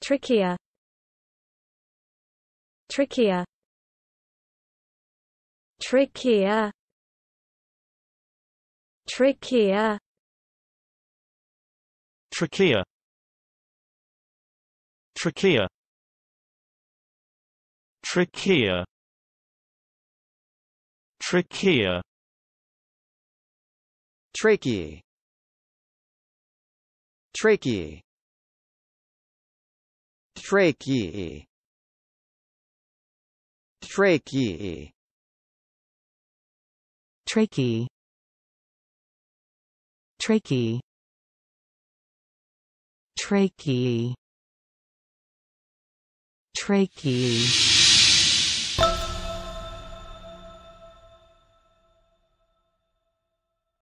trachea trachea trachea trachea trachea trachea trachea trachea tracheae tracheae Trachee. Trachee. Trachee. Trachee. Trachee. Tracheae